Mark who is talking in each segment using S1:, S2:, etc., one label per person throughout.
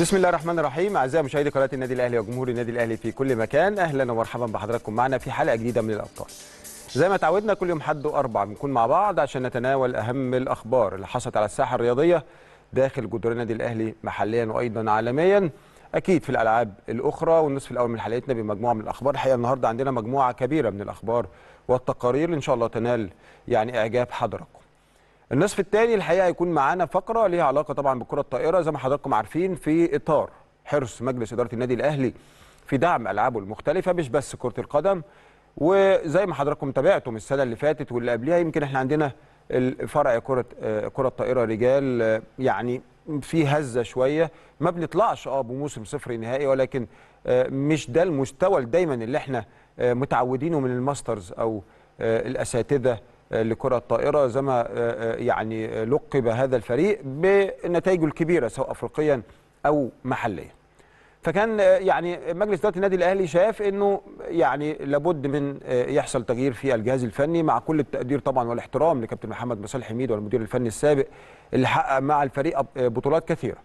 S1: بسم الله الرحمن الرحيم اعزائي مشاهدي قناه النادي الاهلي وجمهور النادي الاهلي في كل مكان اهلا ومرحبا بحضراتكم معنا في حلقه جديده من الابطال زي ما تعودنا كل يوم حد واربع بنكون مع بعض عشان نتناول اهم الاخبار اللي حصلت على الساحه الرياضيه داخل جدران النادي الاهلي محليا وايضا عالميا اكيد في الالعاب الاخرى والنصف الاول من حلقتنا بمجموعه من الاخبار الحقيقه النهارده عندنا مجموعه كبيره من الاخبار والتقارير ان شاء الله تنال يعني اعجاب حضراتكم النصف الثاني الحقيقه هيكون معانا فقره ليها علاقه طبعا بالكره الطائره زي ما حضراتكم عارفين في اطار حرص مجلس اداره النادي الاهلي في دعم العابه المختلفه مش بس كره القدم وزي ما حضراتكم تابعتم السنه اللي فاتت واللي قبلها يمكن احنا عندنا الفرع كره كره الطائره رجال يعني في هزه شويه ما بنطلعش اه بموسم صفر نهائي ولكن آه، مش ده المستوى دايما اللي احنا آه، متعودينه من الماسترز او آه، الاساتذه آه، لكرة الطائرة زي ما آه، آه، يعني لقب هذا الفريق بنتائجه الكبيرة سواء أفريقيا أو محليا فكان يعني مجلس إدارة النادي الأهلي شاف إنه يعني لابد من يحصل تغيير في الجهاز الفني مع كل التقدير طبعا والاحترام لكابتن محمد مصالح حميد والمدير الفني السابق اللي حقق مع الفريق بطولات كثيرة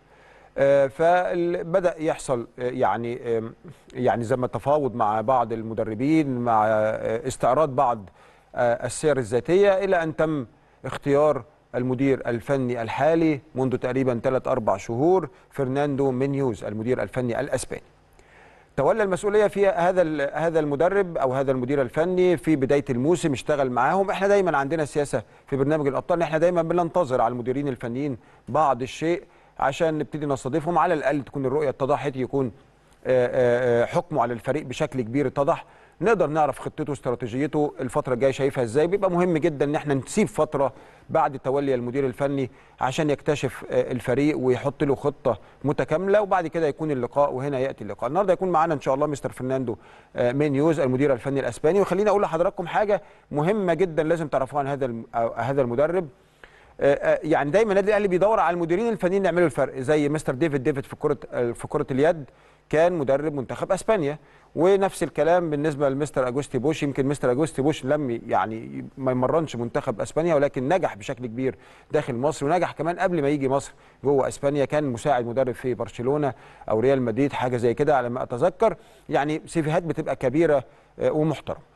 S1: فبدا يحصل يعني يعني زي ما تفاوض مع بعض المدربين مع استعراض بعض آه، السير الذاتيه الى ان تم اختيار المدير الفني الحالي منذ تقريبا 3 4 شهور فرناندو مينيوز المدير الفني الاسباني تولى المسؤوليه في هذا هذا المدرب او هذا المدير الفني في بدايه الموسم اشتغل معاهم احنا دايما عندنا سياسه في برنامج الابطال احنا دايما بننتظر على المديرين الفنيين بعض الشيء عشان نبتدي نستضيفهم على الاقل تكون الرؤيه اتضحت يكون آه، آه، حكمه على الفريق بشكل كبير اتضح نقدر نعرف خطته واستراتيجيته الفتره الجايه شايفها ازاي بيبقى مهم جدا ان احنا نسيب فتره بعد تولي المدير الفني عشان يكتشف آه، الفريق ويحط له خطه متكامله وبعد كده يكون اللقاء وهنا ياتي اللقاء النهارده يكون معانا ان شاء الله مستر فرناندو آه، مينيوز المدير الفني الاسباني وخليني اقول لحضراتكم حاجه مهمه جدا لازم تعرفوها عن هذا آه، هذا المدرب آه، آه، يعني دايما النادي الاهلي بيدور على المديرين الفنيين يعملوا الفرق زي مستر ديفيد ديفيد في كره آه، في كره اليد كان مدرب منتخب اسبانيا ونفس الكلام بالنسبه لمستر اجوستي بوش يمكن مستر اجوستي بوش لم يعني ما يمرنش منتخب اسبانيا ولكن نجح بشكل كبير داخل مصر ونجح كمان قبل ما يجي مصر جوه اسبانيا كان مساعد مدرب في برشلونه او ريال مدريد حاجه زي كده على ما اتذكر يعني سيفيهات بتبقى كبيره ومحترمه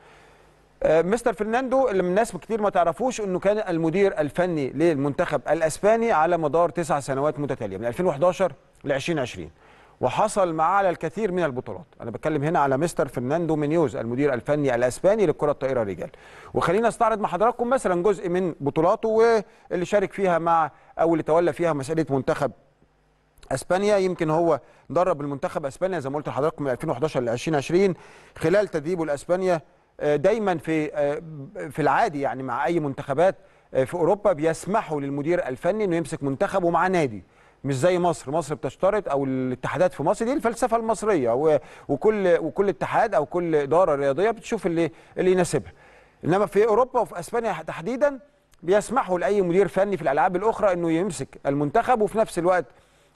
S1: آه، مستر فرناندو اللي من ناس كتير ما تعرفوش انه كان المدير الفني للمنتخب الاسباني على مدار تسع سنوات متتاليه من 2011 ل 2020 وحصل معاه على الكثير من البطولات انا بتكلم هنا على مستر فرناندو مينيوز المدير الفني الاسباني للكره الطائره الرجال وخلينا استعرض مع حضراتكم مثلا جزء من بطولاته واللي شارك فيها مع او اللي تولى فيها مساله منتخب اسبانيا يمكن هو درب المنتخب اسبانيا زي ما قلت لحضراتكم من 2011 ل 2020 خلال تدريبه لاسبانيا آه، دايما في آه، في العادي يعني مع اي منتخبات آه، في اوروبا بيسمحوا للمدير الفني انه يمسك منتخب ومع نادي مش زي مصر مصر بتشترط او الاتحادات في مصر دي الفلسفه المصريه وكل وكل اتحاد او كل اداره رياضيه بتشوف اللي اللي يناسبها انما في اوروبا وفي اسبانيا تحديدا بيسمحوا لاي مدير فني في الالعاب الاخرى انه يمسك المنتخب وفي نفس الوقت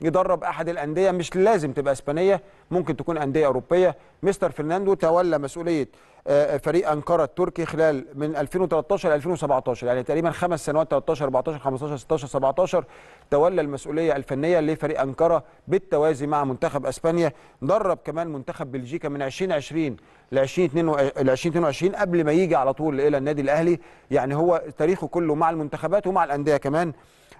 S1: يدرب احد الانديه مش لازم تبقى اسبانيه ممكن تكون انديه اوروبيه مستر فرناندو تولى مسؤوليه آه، آه، فريق انقره التركي خلال من 2013 ل 2017 يعني تقريبا خمس سنوات 13 14 15 16 17 تولى المسؤوليه الفنيه لفريق انقره بالتوازي مع منتخب اسبانيا درب كمان منتخب بلجيكا من 2020 ل 2022 قبل ما يجي على طول الى النادي الاهلي يعني هو تاريخه كله مع المنتخبات ومع الانديه كمان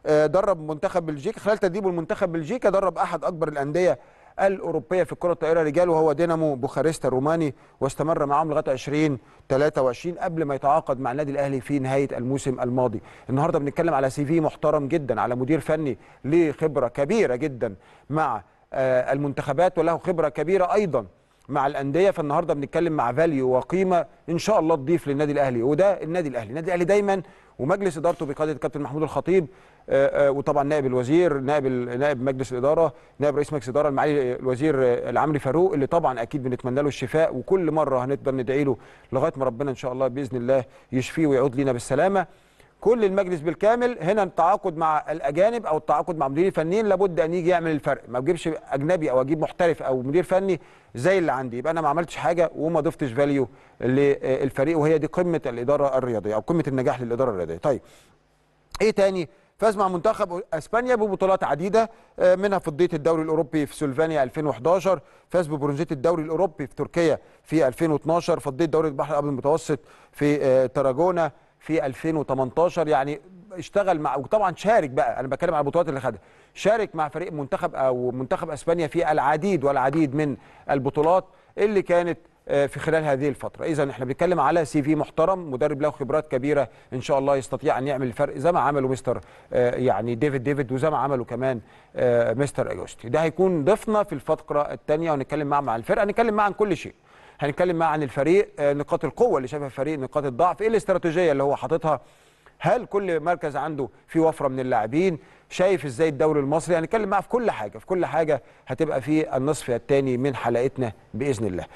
S1: آه، درب منتخب بلجيكا خلال تدريبه المنتخب بلجيكا درب احد اكبر الانديه الأوروبية في الكرة الطائرة رجال وهو دينامو بوخارست الروماني واستمر معاهم لغاية 2023 قبل ما يتعاقد مع النادي الأهلي في نهاية الموسم الماضي النهاردة بنتكلم على سي في محترم جدا على مدير فني ليه خبرة كبيرة جدا مع آه، المنتخبات وله خبرة كبيرة أيضا مع الانديه فالنهارده بنتكلم مع فاليو وقيمه ان شاء الله تضيف للنادي الاهلي وده النادي الاهلي النادي الاهلي دايما ومجلس ادارته بقياده الكابتن محمود الخطيب آه، آه، وطبعا نائب الوزير نائب نائب مجلس الاداره نائب رئيس مجلس الاداره المعالي الوزير آه، العمري فاروق اللي طبعا اكيد بنتمنى له الشفاء وكل مره هنقدر ندعي له لغايه ما ربنا ان شاء الله باذن الله يشفيه ويعود لينا بالسلامه كل المجلس بالكامل هنا التعاقد مع الاجانب او التعاقد مع مديرين فنيين لابد ان يجي يعمل الفرق ما اجيبش اجنبي او اجيب محترف او مدير فني زي اللي عندي يبقى انا ما عملتش حاجه وما ضفتش فاليو للفريق وهي دي قمه الاداره الرياضيه او قمه النجاح للاداره الرياضيه طيب ايه تاني فاز مع منتخب اسبانيا ببطولات عديده آه، منها فضيه الدوري الاوروبي في سلوفانيا 2011 فاز ببرونزيه الدوري الاوروبي في تركيا في 2012 فضيه دوري البحر الابيض المتوسط في آه، تراجونا في 2018 يعني اشتغل مع وطبعا شارك بقى انا بتكلم على البطولات اللي خدها شارك مع فريق منتخب او منتخب اسبانيا في العديد والعديد من البطولات اللي كانت آه، في خلال هذه الفتره اذا احنا بنتكلم على سي في محترم مدرب له خبرات كبيره ان شاء الله يستطيع ان يعمل الفرق زي ما عمله مستر آه، يعني ديفيد ديفيد وزي ما عمله كمان آه، مستر اجوستي ده هيكون ضيفنا في الفترة الثانيه ونتكلم معاه مع الفرقه هنتكلم معاه عن كل شيء هنتكلم معاه عن الفريق نقاط القوه اللي شافها الفريق نقاط الضعف ايه الاستراتيجيه اللي هو حاططها هل كل مركز عنده في وفره من اللاعبين شايف ازاي الدوري المصري هنتكلم يعني معاه في كل حاجه في كل حاجه هتبقى في النصف الثاني من حلقتنا باذن الله